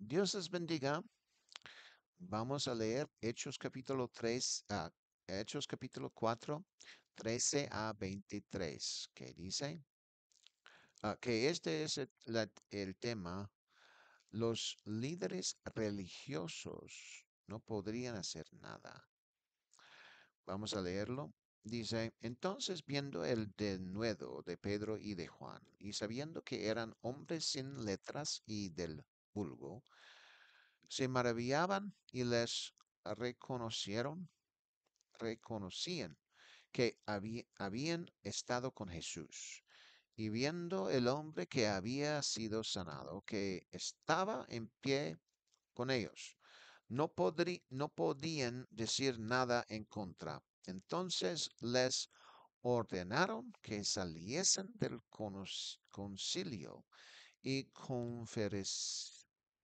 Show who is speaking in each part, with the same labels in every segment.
Speaker 1: Dios les bendiga. Vamos a leer Hechos capítulo 3, ah, Hechos capítulo 4, 13 a 23, que dice ah, que este es el, el tema. Los líderes religiosos no podrían hacer nada. Vamos a leerlo. Dice, entonces viendo el denuedo de Pedro y de Juan, y sabiendo que eran hombres sin letras y del vulgo, se maravillaban y les reconocieron, reconocían que habían estado con Jesús. Y viendo el hombre que había sido sanado, que estaba en pie con ellos, no, no podían decir nada en contra. Entonces les ordenaron que saliesen del concilio y conferes,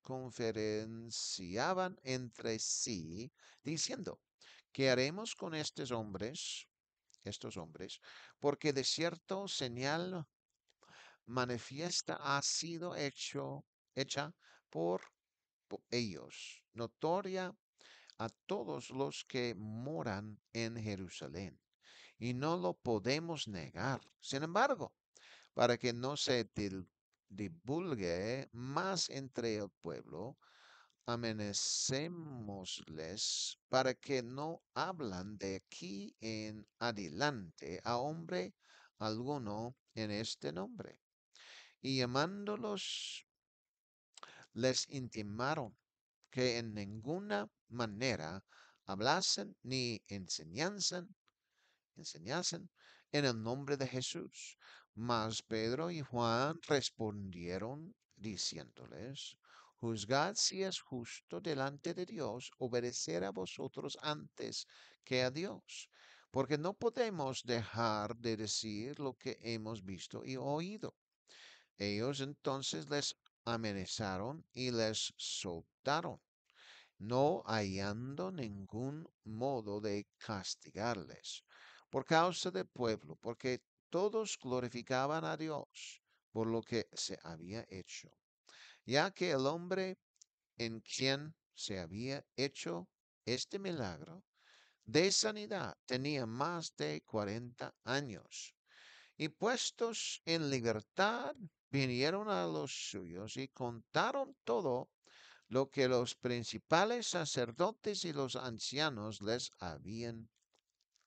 Speaker 1: conferenciaban entre sí, diciendo, ¿qué haremos con estos hombres? Estos hombres, porque de cierto señal manifiesta ha sido hecho, hecha por, por ellos, notoria a todos los que moran en Jerusalén. Y no lo podemos negar. Sin embargo, para que no se divulgue más entre el pueblo, amenacémosles para que no hablan de aquí en adelante a hombre alguno en este nombre. Y llamándolos, les intimaron que en ninguna manera hablasen ni enseñasen, enseñasen en el nombre de Jesús, mas Pedro y Juan respondieron diciéndoles, Juzgad si es justo delante de Dios obedecer a vosotros antes que a Dios, porque no podemos dejar de decir lo que hemos visto y oído. Ellos entonces les amenazaron y les soltaron, no hallando ningún modo de castigarles por causa del pueblo, porque todos glorificaban a Dios por lo que se había hecho, ya que el hombre en quien se había hecho este milagro de sanidad tenía más de 40 años. Y puestos en libertad, vinieron a los suyos y contaron todo lo que los principales sacerdotes y los ancianos les habían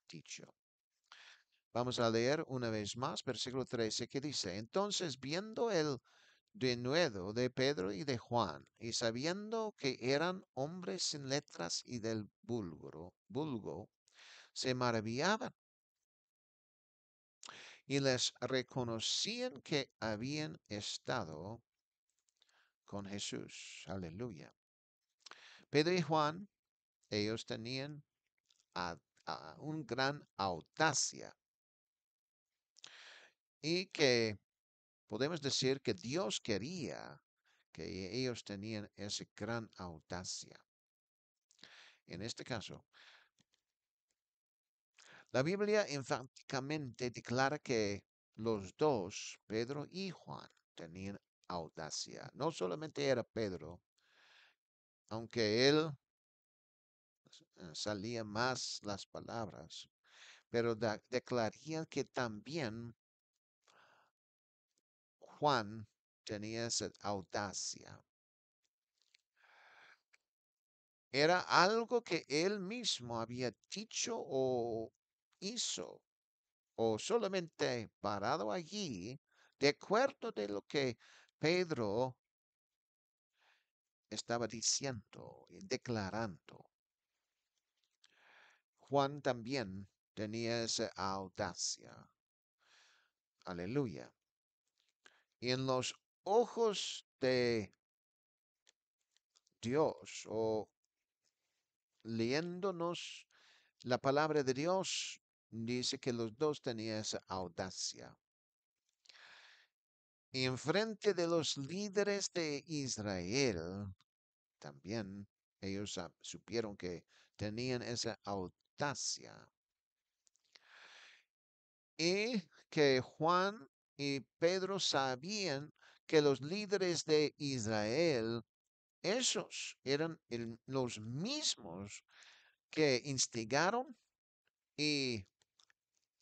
Speaker 1: dicho. Vamos a leer una vez más versículo 13 que dice, entonces viendo el denuedo de Pedro y de Juan, y sabiendo que eran hombres sin letras y del vulgo, se maravillaban y les reconocían que habían estado con Jesús. Aleluya. Pedro y Juan, ellos tenían un gran audacia y que podemos decir que Dios quería que ellos tenían esa gran audacia. En este caso, la Biblia enfáticamente declara que los dos, Pedro y Juan, tenían audacia. No solamente era Pedro, aunque él eh, salía más las palabras, pero declaría que también Juan tenía esa audacia. Era algo que él mismo había dicho o hizo, o solamente parado allí, de acuerdo de lo que Pedro estaba diciendo y declarando. Juan también tenía esa audacia. Aleluya y en los ojos de Dios o leyéndonos la palabra de Dios, dice que los dos tenían esa audacia. Y enfrente de los líderes de Israel, también ellos supieron que tenían esa audacia. Y que Juan y Pedro sabían que los líderes de Israel, esos eran los mismos que instigaron y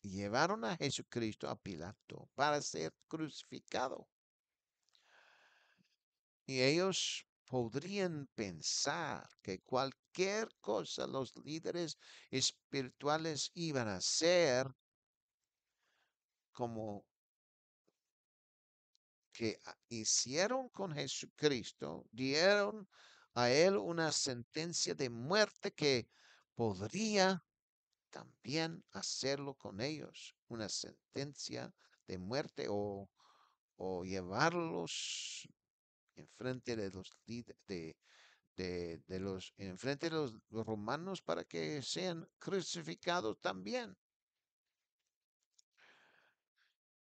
Speaker 1: llevaron a Jesucristo a Pilato para ser crucificado. Y ellos podrían pensar que cualquier cosa los líderes espirituales iban a hacer, como que hicieron con Jesucristo dieron a él una sentencia de muerte que podría también hacerlo con ellos, una sentencia de muerte o, o llevarlos en frente de los de, de, los en frente de los romanos para que sean crucificados también.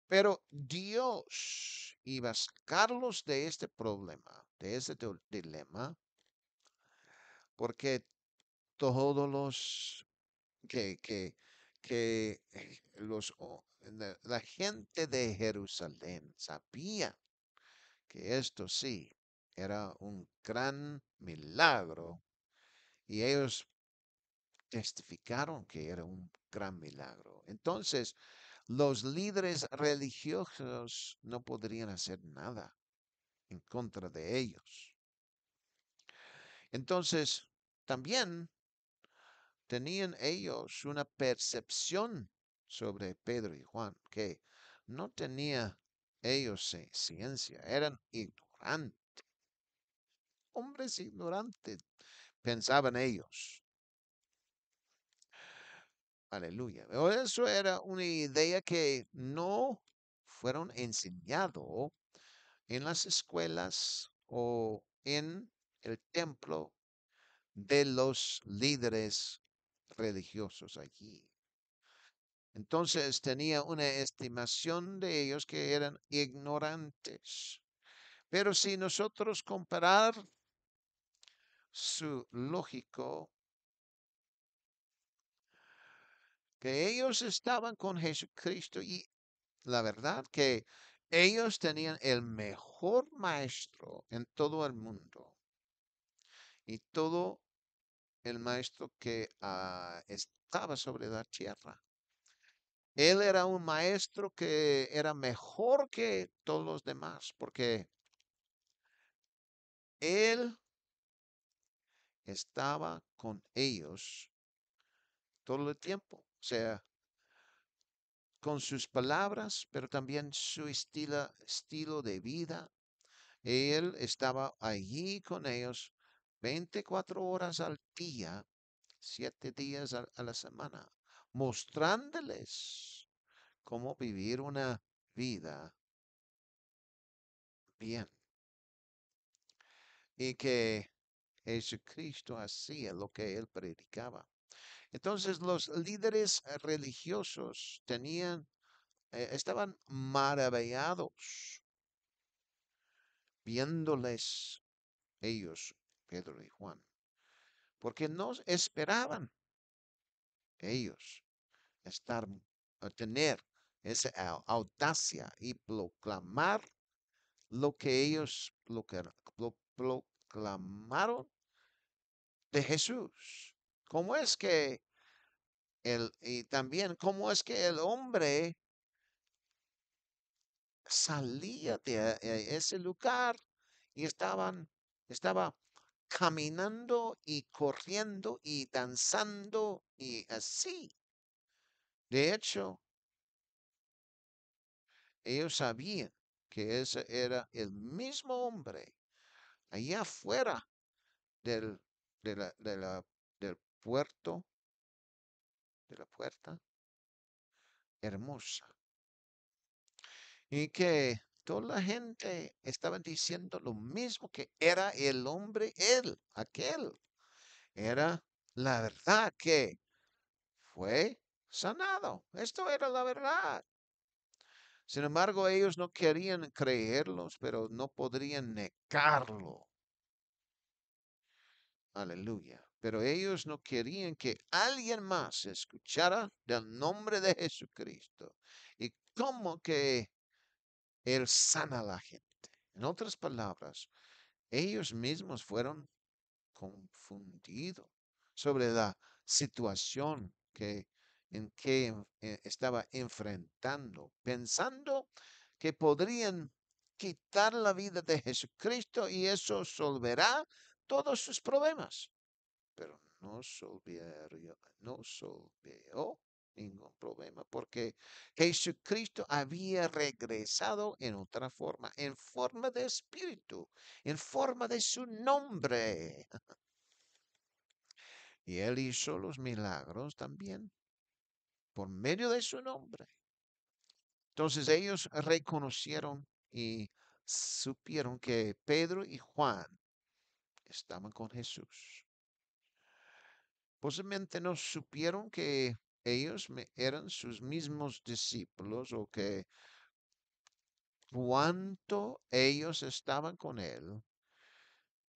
Speaker 1: Pero Dios iba a sacarlos de este problema, de este dilema, porque todos los que, que, que eh, los, la gente de Jerusalén sabía que esto sí era un gran milagro y ellos testificaron que era un gran milagro. Entonces, los líderes religiosos no podrían hacer nada en contra de ellos. Entonces, también tenían ellos una percepción sobre Pedro y Juan que no tenía ellos ciencia, eran ignorantes. Hombres ignorantes, pensaban ellos. Aleluya. Eso era una idea que no fueron enseñado en las escuelas o en el templo de los líderes religiosos allí. Entonces tenía una estimación de ellos que eran ignorantes. Pero si nosotros comparar su lógico que ellos estaban con Jesucristo y la verdad que ellos tenían el mejor maestro en todo el mundo. Y todo el maestro que ah, estaba sobre la tierra. Él era un maestro que era mejor que todos los demás porque él estaba con ellos todo el tiempo. O sea, con sus palabras, pero también su estilo, de vida. Él estaba allí con ellos 24 horas al día, 7 días a la semana, mostrándoles cómo vivir una vida bien. Y que Jesucristo hacía lo que él predicaba. Entonces los líderes religiosos tenían, eh, estaban maravillados viéndoles ellos, Pedro y Juan, porque no esperaban ellos estar, eh, tener esa audacia y proclamar lo que ellos proclamaron de Jesús. ¿Cómo es que el, y también cómo es que el hombre salía de e, ese lugar y estaban, estaba caminando y corriendo y danzando y así. De hecho, ellos sabían que ese era el mismo hombre allá afuera del, de la puerto de la puerta hermosa. Y que toda la gente estaba diciendo lo mismo que era el hombre, él, aquel. Era la verdad que fue sanado. Esto era la verdad. Sin embargo, ellos no querían creerlos, pero no podrían negarlo. Aleluya. Pero ellos no querían que alguien más escuchara del nombre de Jesucristo. Y cómo que Él sana a la gente. En otras palabras, ellos mismos fueron confundidos sobre la situación que, en que eh, estaba enfrentando, pensando que podrían quitar la vida de Jesucristo y eso solverá todos sus problemas pero no solvió, no ningún problema porque Jesucristo había regresado en otra forma, en forma de espíritu, en forma de su nombre. Y él hizo los milagros también por medio de su nombre. Entonces ellos reconocieron y supieron que Pedro y Juan estaban con Jesús posiblemente no supieron que ellos eran sus mismos discípulos o que cuánto ellos estaban con él,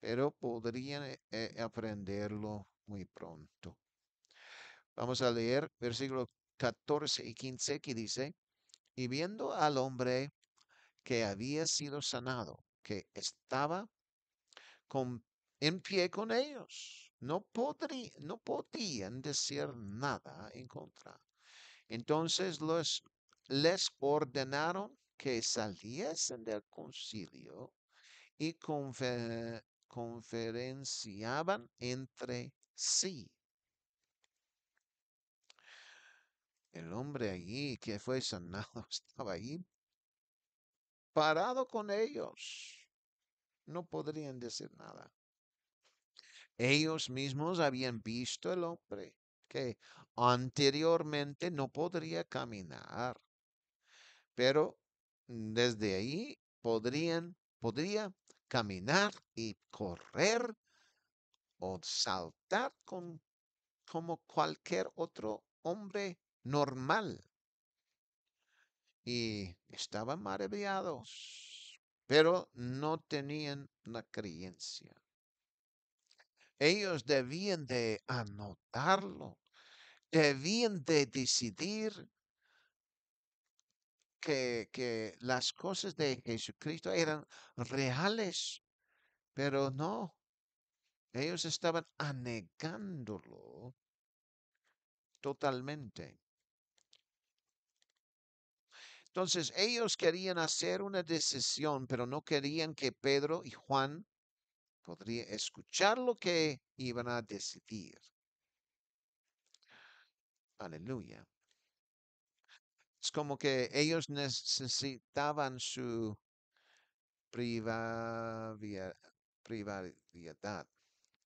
Speaker 1: pero podrían eh, eh, aprenderlo muy pronto. Vamos a leer versículos 14 y 15 que dice, y viendo al hombre que había sido sanado, que estaba con, en pie con ellos, no, no podían decir nada en contra. Entonces los, les ordenaron que saliesen del concilio y conferenciaban entre sí. El hombre allí que fue sanado estaba ahí parado con ellos. No podrían decir nada. Ellos mismos habían visto el hombre que anteriormente no podría caminar, pero desde ahí podrían, podría caminar y correr o saltar como cualquier otro hombre normal. Y estaban maravillados, pero no tenían la creencia. Ellos debían de anotarlo, debían de decidir que, que las cosas de Jesucristo eran reales, pero no, ellos estaban anegándolo totalmente. Entonces ellos querían hacer una decisión, pero no querían que Pedro y Juan podría escuchar lo que iban a decidir. Aleluya. Es como que ellos necesitaban su privacidad.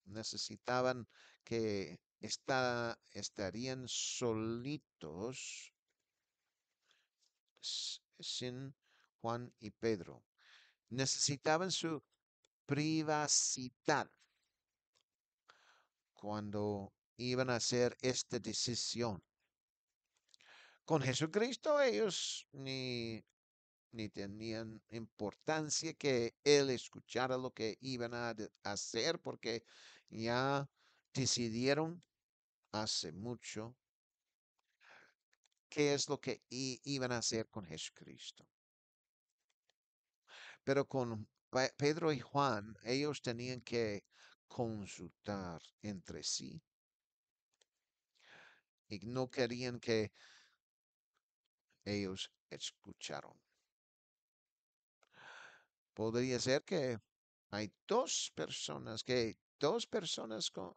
Speaker 1: Necesitaban que estarían solitos sin Juan y Pedro. Necesitaban su privacidad cuando iban a hacer esta decisión. Con Jesucristo ellos ni, ni tenían importancia que él escuchara lo que iban a hacer porque ya decidieron hace mucho qué es lo que iban a hacer con Jesucristo. Pero con Pedro y Juan, ellos tenían que consultar entre sí. Y no querían que ellos escucharon. Podría ser que hay dos personas, que dos personas con,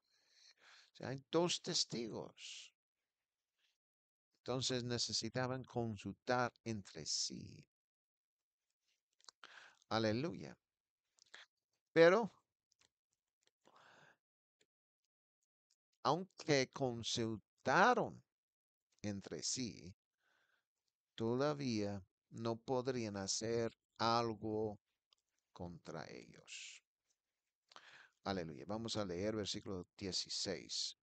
Speaker 1: hay dos testigos. Entonces necesitaban consultar entre sí. Aleluya. Pero, aunque consultaron entre sí, todavía no podrían hacer algo contra ellos. Aleluya. Vamos a leer versículo 16.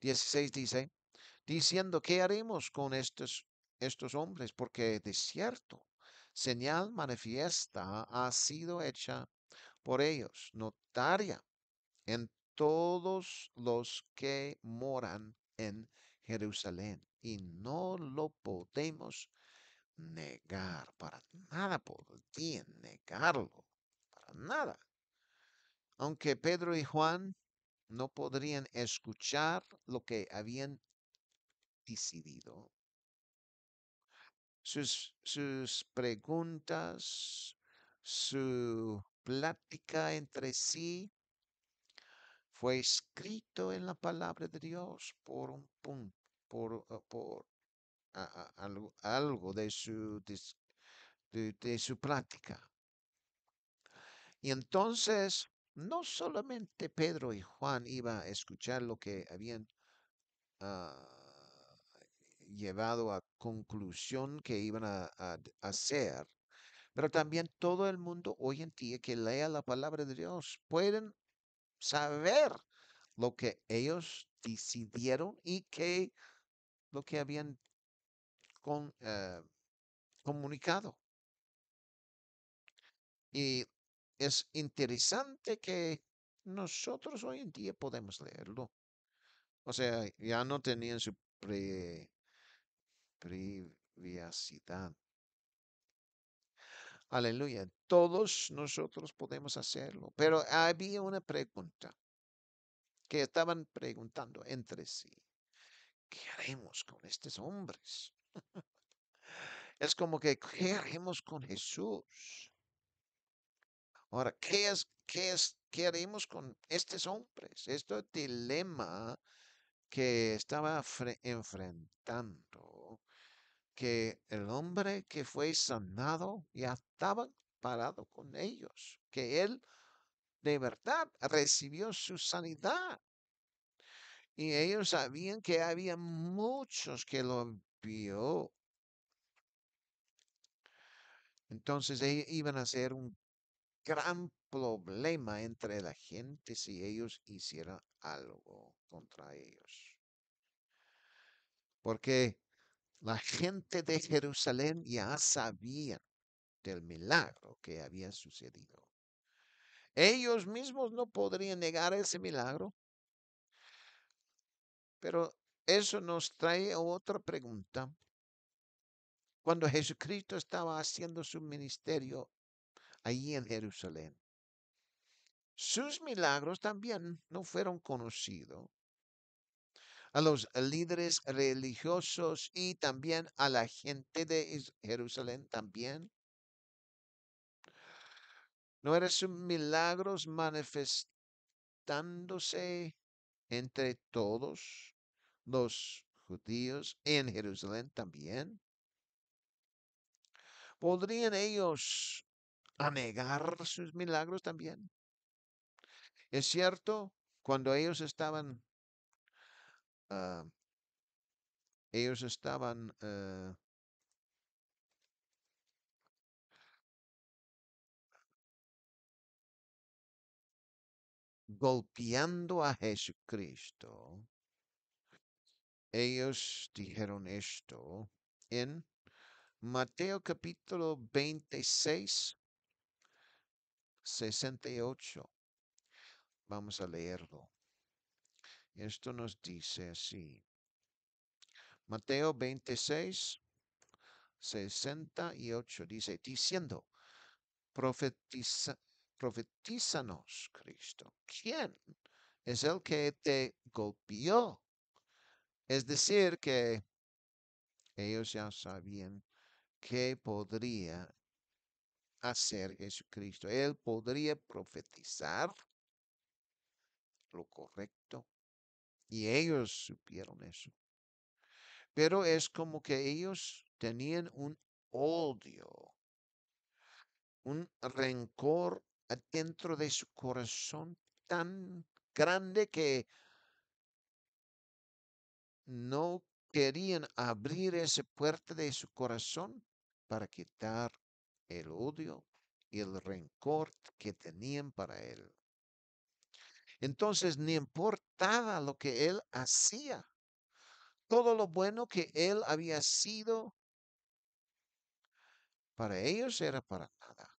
Speaker 1: 16 dice, diciendo, ¿qué haremos con estos, estos hombres? Porque de cierto, señal manifiesta ha sido hecha por ellos, notaria en todos los que moran en Jerusalén. Y no lo podemos negar, para nada podrían negarlo, para nada. Aunque Pedro y Juan no podrían escuchar lo que habían decidido, sus, sus preguntas, su plática entre sí, fue escrito en la palabra de Dios por un punto, por, ah, ah, ah, algo, de su, de, su práctica. Y entonces, no solamente Pedro y Juan iban a escuchar lo que habían llevado a conclusión que iban a, hacer, pero también todo el mundo hoy en día que lea la palabra de Dios pueden saber lo que ellos decidieron y que lo que habían eh, comunicado. Y es interesante que nosotros hoy en día podemos leerlo. O sea, ya no tenían su pre, privacidad. Aleluya. Todos nosotros podemos hacerlo. Pero había una pregunta que estaban preguntando entre sí. ¿Qué haremos con estos hombres? es como que, ¿qué haremos con Jesús? Ahora, ¿qué, es, qué, es, qué haremos con estos hombres? Este dilema que estaba enfrentando que el hombre que fue sanado ya estaba parado con ellos, que él de verdad recibió su sanidad. Y ellos sabían que había muchos que lo vio. Entonces e, iban a ser un gran problema entre la gente si ellos hicieran algo contra ellos. Porque la gente de Jerusalén ya sabía del milagro que había sucedido. Ellos mismos no podrían negar ese milagro. Pero eso nos trae otra pregunta. Cuando Jesucristo estaba haciendo su ministerio allí en Jerusalén, sus milagros también no fueron conocidos a los líderes religiosos y también a la gente de Jerusalén también. ¿No eran sus milagros manifestándose entre todos los judíos en Jerusalén también? ¿Podrían ellos anegar sus milagros también? Es cierto, cuando ellos estaban Ah, ellos estaban eh, golpeando a Jesucristo, ellos dijeron esto en Mateo capítulo 26, 68. Vamos a leerlo. Esto nos dice así. Mateo 26, 68 dice, diciendo, profetiza, Cristo. ¿Quién es el que te golpeó? Es decir, que ellos ya sabían que podría hacer Jesucristo. Él podría profetizar lo correcto y ellos supieron eso. Pero es como que ellos tenían un odio, un rencor dentro de su corazón tan grande que no querían abrir esa puerta de su corazón para quitar el odio y el rencor que tenían para él. Entonces, ni importaba lo que él hacía, todo lo bueno que él había sido, para ellos era para nada.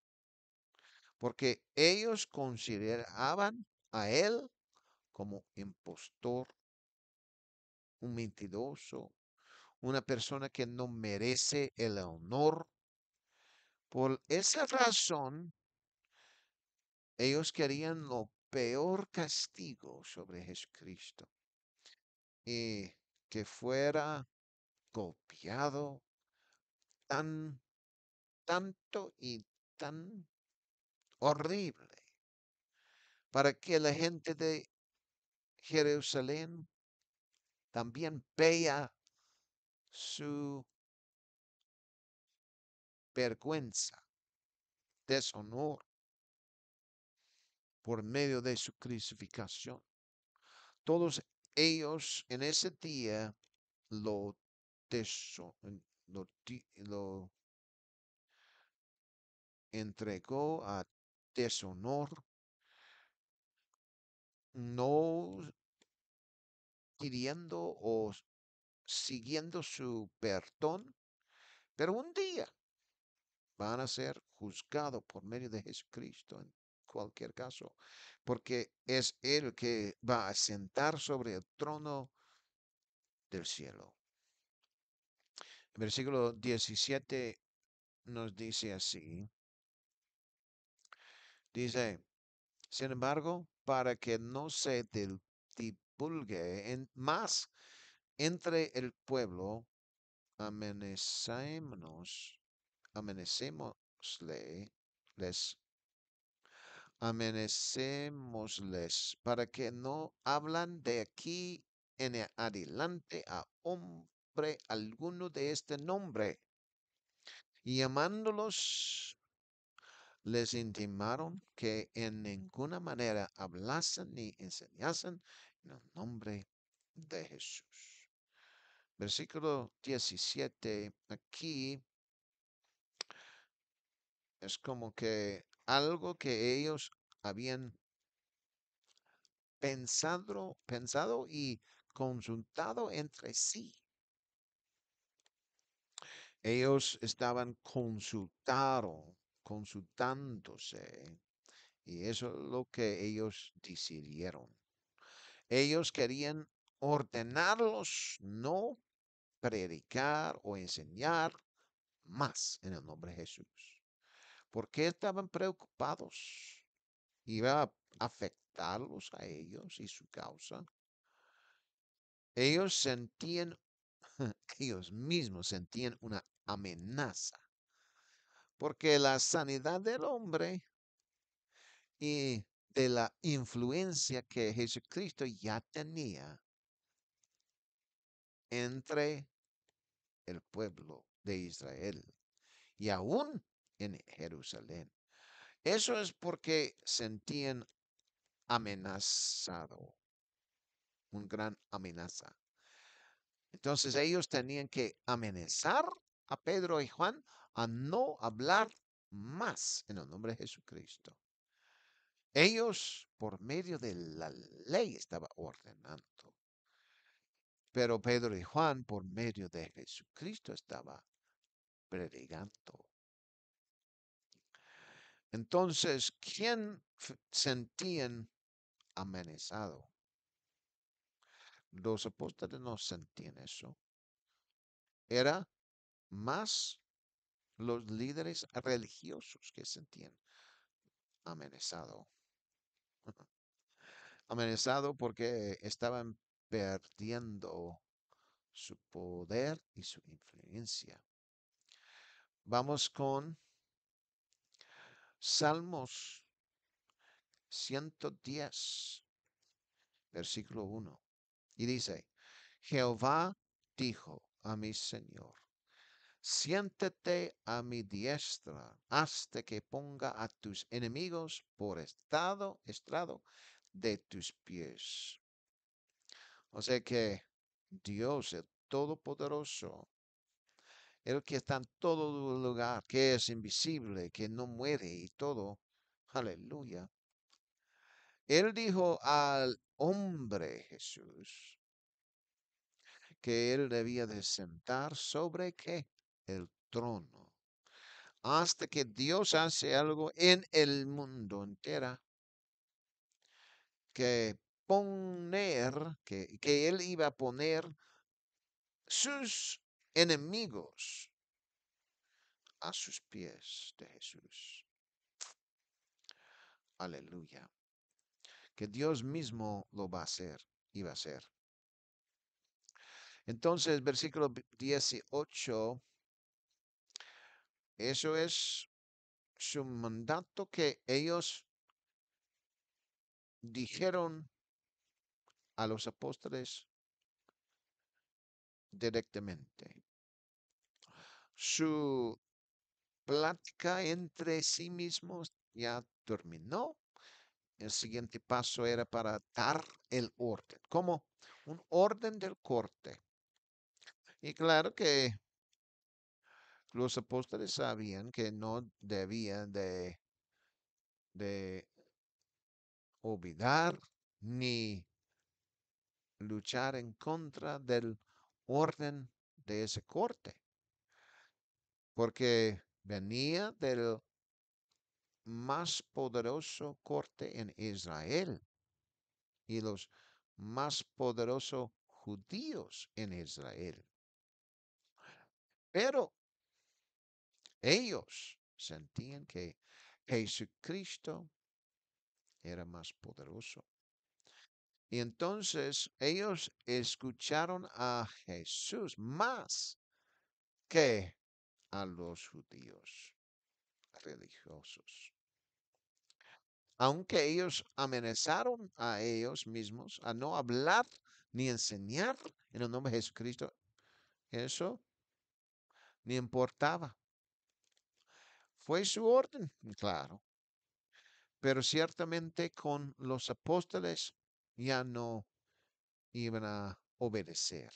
Speaker 1: Porque ellos consideraban a él como impostor, un mentiroso, una persona que no merece el honor. Por esa razón, ellos querían lo peor castigo sobre Jesucristo y eh, que fuera copiado tan, tanto y tan horrible para que la gente de Jerusalén también vea su vergüenza, deshonor por medio de su crucificación. Todos ellos en ese día lo, lo, entregó a deshonor. No pidiendo o siguiendo su perdón, pero un día van a ser juzgados por medio de Jesucristo cualquier caso, porque es el que va a sentar sobre el trono del cielo. El versículo 17 nos dice así. Dice, sin embargo, para que no se divulgue en, más entre el pueblo, amenecemos amenacémosle les amenecémosles para que no hablan de aquí en adelante a hombre alguno de este nombre. Y llamándolos, les intimaron que en ninguna manera hablasen ni enseñasen en el nombre de Jesús. Versículo 17, aquí es como que algo que ellos habían pensado, pensado y consultado entre sí. Ellos estaban consultado, consultándose. Y eso es lo que ellos decidieron. Ellos querían ordenarlos no predicar o enseñar más en el nombre de Jesús. Porque estaban preocupados? iba a afectarlos a ellos y su causa. Ellos sentían, ellos mismos sentían una amenaza, porque la sanidad del hombre y de la influencia que Jesucristo ya tenía entre el pueblo de Israel y aún en Jerusalén. Eso es porque sentían amenazado, un gran amenaza. Entonces ellos tenían que amenazar a Pedro y Juan a no hablar más en el nombre de Jesucristo. Ellos, por medio de la ley, estaba ordenando. Pero Pedro y Juan, por medio de Jesucristo, estaba predicando. Entonces, ¿quién sentían amenazado? Los apóstoles no sentían eso. Era más los líderes religiosos que sentían amenazado. Amenazado porque estaban perdiendo su poder y su influencia. Vamos con Salmos 110, versículo 1. Y dice, Jehová dijo a mi Señor, siéntete a mi diestra hasta que ponga a tus enemigos por estado, estrado de tus pies. O sea que Dios el Todopoderoso el que está en todo lugar, que es invisible, que no muere y todo. Aleluya. Él dijo al hombre Jesús que él debía de sentar sobre qué? El trono. Hasta que Dios hace algo en el mundo entera que poner, que, que él iba a poner sus enemigos a sus pies de Jesús. Aleluya. Que Dios mismo lo va a hacer y va a hacer. Entonces, versículo 18, eso es su mandato que ellos dijeron a los apóstoles directamente su plática entre sí mismos ya terminó. El siguiente paso era para dar el orden, como un orden del corte. Y claro que los apóstoles sabían que no debían de, de olvidar ni luchar en contra del orden de ese corte porque venía del más poderoso corte en Israel y los más poderosos judíos en Israel. Pero ellos sentían que Jesucristo era más poderoso. Y entonces ellos escucharon a Jesús más que a los judíos religiosos. Aunque ellos amenazaron a ellos mismos a no hablar ni enseñar en el nombre de Jesucristo, eso ni importaba. Fue su orden, claro. Pero ciertamente con los apóstoles ya no iban a obedecer.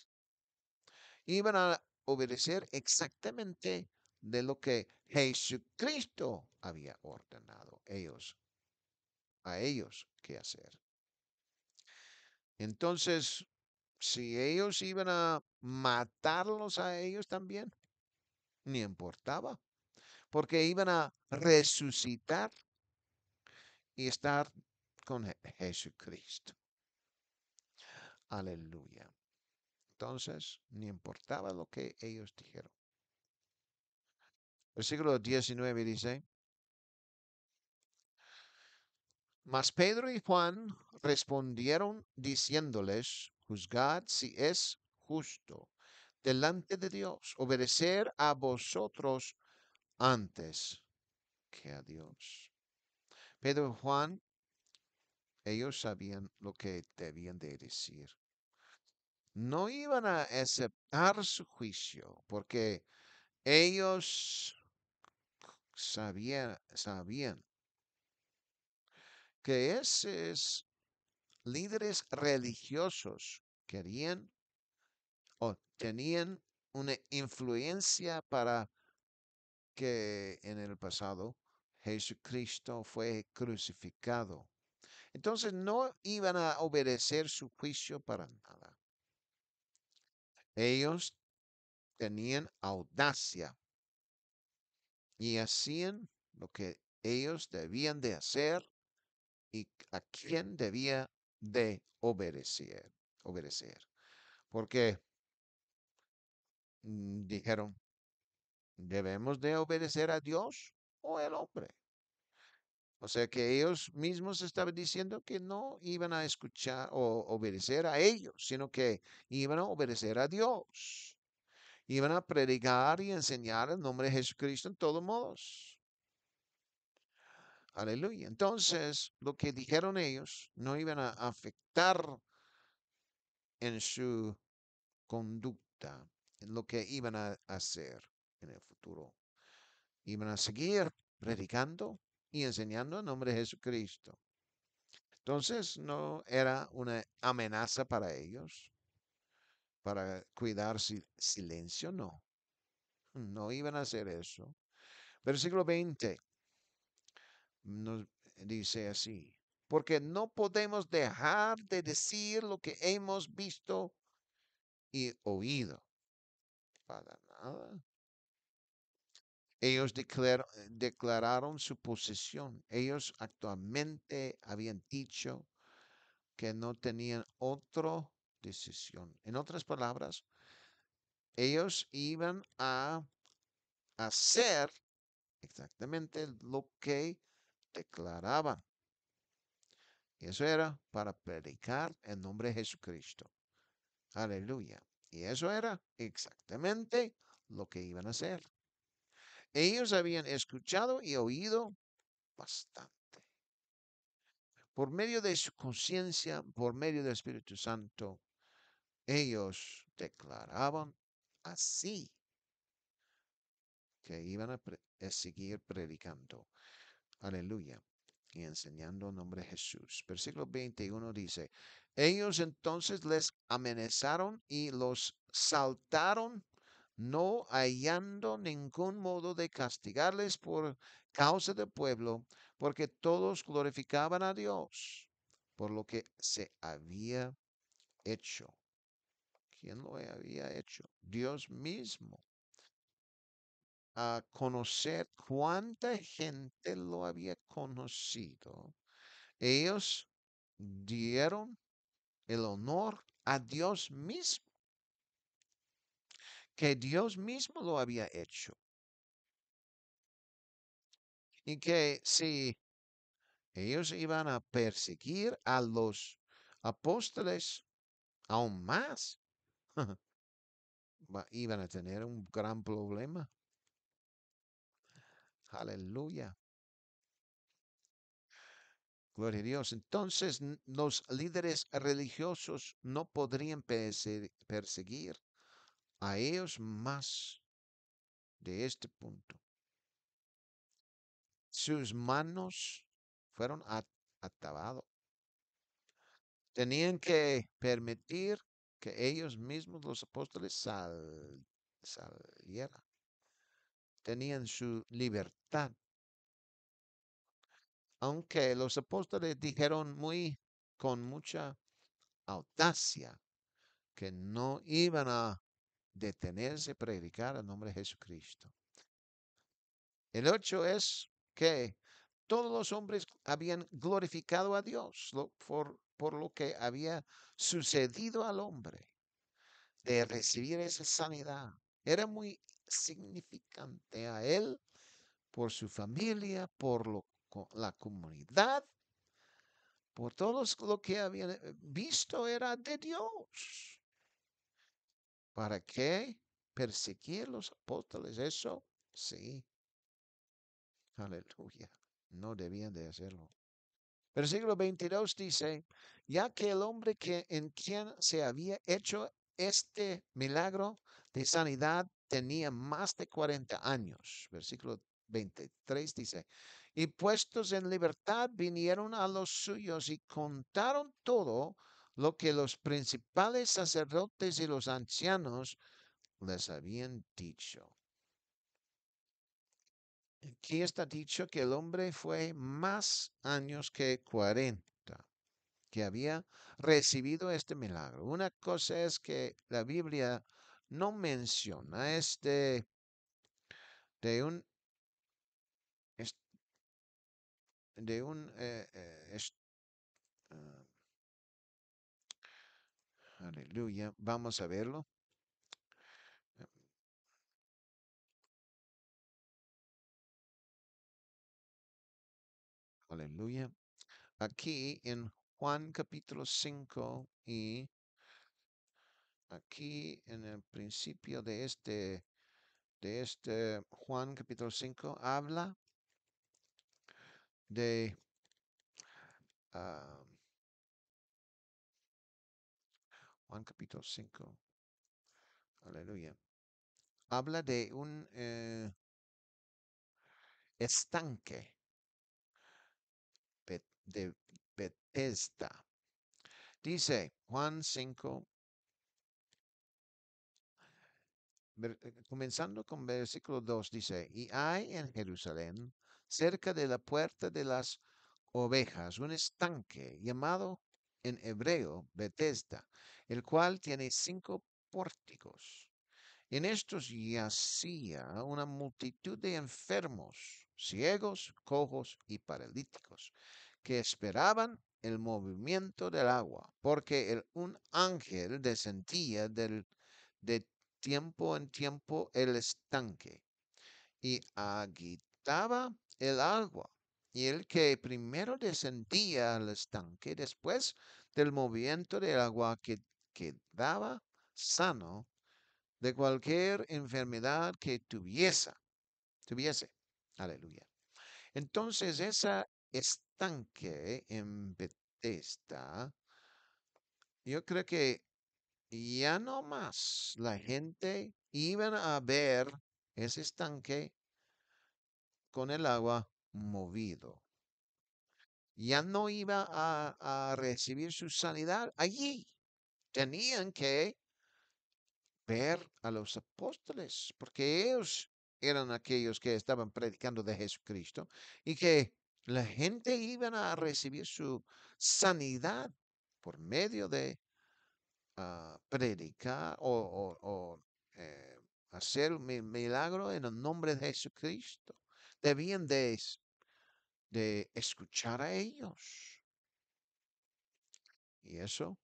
Speaker 1: Iban a obedecer exactamente de lo que Jesucristo había ordenado ellos, a ellos que hacer. Entonces, si ellos iban a matarlos a ellos también, ni importaba, porque iban a resucitar y estar con Jesucristo. Aleluya entonces ni importaba lo que ellos dijeron. Versículo 19 dice, Mas Pedro y Juan respondieron diciéndoles, juzgad si es justo delante de Dios, obedecer a vosotros antes que a Dios. Pedro y Juan, ellos sabían lo que debían de decir no iban a aceptar su juicio, porque ellos sabían, sabían que esos líderes religiosos querían o tenían una influencia para que en el pasado Jesucristo fue crucificado. Entonces no iban a obedecer su juicio para nada. Ellos tenían audacia y hacían lo que ellos debían de hacer y a quién debía de obedecer. obedecer. Porque mm, dijeron, ¿debemos de obedecer a Dios o al hombre? O sea que ellos mismos estaban diciendo que no iban a escuchar o obedecer a ellos, sino que iban a obedecer a Dios. Iban a predicar y enseñar el nombre de Jesucristo en todos modos. Aleluya. Entonces, lo que dijeron ellos no iban a afectar en su conducta, en lo que iban a hacer en el futuro. Iban a seguir predicando y enseñando el nombre de Jesucristo. Entonces no era una amenaza para ellos, para cuidar silencio, no. No iban a hacer eso. Versículo 20 nos dice así, porque no podemos dejar de decir lo que hemos visto y oído. Para nada. Ellos eh, declararon su posesión. Ellos actualmente habían dicho que no tenían otra decisión. En otras palabras, ellos iban a hacer exactamente lo que declaraban. Y eso era para predicar el nombre de Jesucristo. Aleluya. Y eso era exactamente lo que iban a hacer. Ellos habían escuchado y oído bastante. Por medio de su conciencia, por medio del Espíritu Santo, ellos declaraban así que iban a, eh, seguir predicando. Aleluya y enseñando el nombre de Jesús. Versículo 21 dice, ellos entonces les amenazaron y los saltaron no hallando ningún modo de castigarles por causa del pueblo, porque todos glorificaban a Dios por lo que se había hecho. ¿Quién lo había hecho? Dios mismo. A conocer cuánta gente lo había conocido, ellos dieron el honor a Dios mismo que Dios mismo lo había hecho. Y que si ellos iban a perseguir a los apóstoles aún más, iban a tener un gran problema. Aleluya. Gloria a Dios. Entonces los líderes religiosos no podrían perseguir a ellos más de este punto. Sus manos fueron atabados. Tenían que permitir que ellos mismos, los apóstoles, salieran. Tenían su libertad. Aunque los apóstoles dijeron muy con mucha audacia que no iban a detenerse, predicar el nombre de Jesucristo. El ocho es que todos los hombres habían glorificado a Dios por, lo que había sucedido al hombre de recibir esa sanidad. Era muy significante a él, por su familia, por la comunidad, por todos lo que habían eh, visto era de Dios. ¿Para qué perseguir los apóstoles? Eso sí. Aleluya. No debían de hacerlo. Versículo 22 dice, ya que el hombre que, en quien se había hecho este milagro de sanidad tenía más de 40 años. Versículo 23 dice, y puestos en libertad vinieron a los suyos y contaron todo lo que los principales sacerdotes y los ancianos les habían dicho. Aquí está dicho que el hombre fue más años que 40 que había recibido este milagro. Una cosa es que la Biblia no menciona este de un de un eh, eh, ah, Aleluya. Vamos a verlo. Em, Aleluya. Aquí en Juan capítulo 5 y aquí en el principio de este, de este Juan capítulo 5 habla de ah, Juan capítulo 5. Aleluya. Habla de un eh, estanque de Bethesda. Dice Juan 5, eh, comenzando con versículo 2, dice, y hay en Jerusalén, cerca de la puerta de las ovejas, un estanque llamado en hebreo Bethesda, el cual tiene cinco pórticos. En estos yacía una multitud de enfermos, ciegos, cojos y paralíticos, que esperaban el movimiento del agua, porque el, un ángel descendía del, de tiempo en tiempo el estanque y agitaba el agua. Y el que primero descendía al estanque, después del movimiento del agua, que quedaba sano de cualquier enfermedad que tuviese. tuviese. Aleluya. Entonces, ese estanque en Bethesda, yo creo que ya no más la gente iba a ver ese estanque con el agua movido. Ya no iba a recibir su sanidad allí tenían que ver a los apóstoles, porque ellos eran aquellos que estaban predicando de Jesucristo y que la gente iba a recibir su sanidad por medio de ah, predicar o, eh, hacer un milagro en el nombre de Jesucristo. Debían de, de escuchar a ellos. Y eso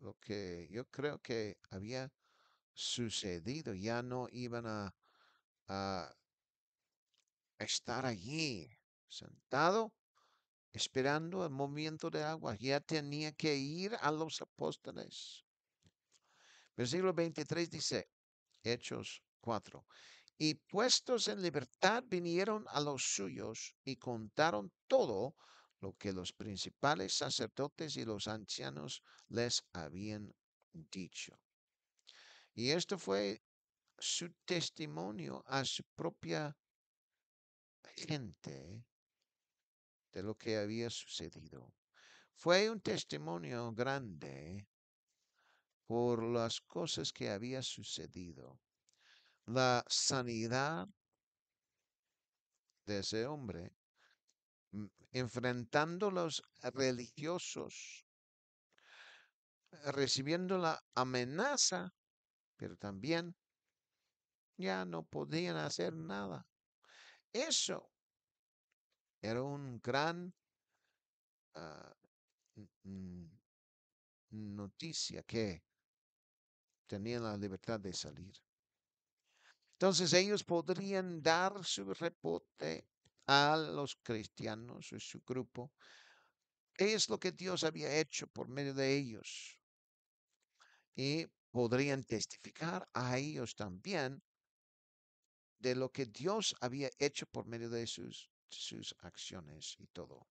Speaker 1: lo que yo creo que había sucedido. Ya no iban a, estar allí sentado esperando el movimiento de agua. Ya tenía que ir a los apóstoles. Versículo 23 dice, Hechos 4. Y puestos en libertad vinieron a los suyos y contaron todo lo que los principales sacerdotes y los ancianos les habían dicho. Y esto fue su testimonio a su propia gente de lo que había sucedido. Fue un testimonio grande por las cosas que había sucedido. La sanidad de ese hombre enfrentando los religiosos, recibiendo la amenaza, pero también ya no podían hacer nada. Eso era un gran ah, noticia que tenían la libertad de salir. Entonces ellos podrían dar su reporte a los cristianos y su grupo es lo que Dios había hecho por medio de ellos. Y podrían testificar a ellos también de lo que Dios había hecho por medio de sus, sus acciones y todo.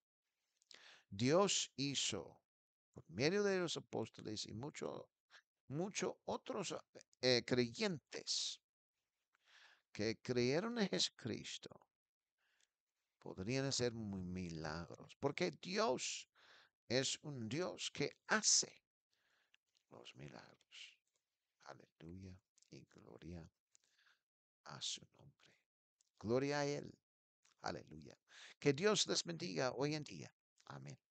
Speaker 1: Dios hizo por medio de los apóstoles y muchos otros eh, creyentes que creyeron en Jesucristo podrían hacer milagros, porque Dios es un Dios que hace los milagros. Aleluya y gloria a su nombre. Gloria a Él. Aleluya. Que Dios les bendiga hoy en día. Amén.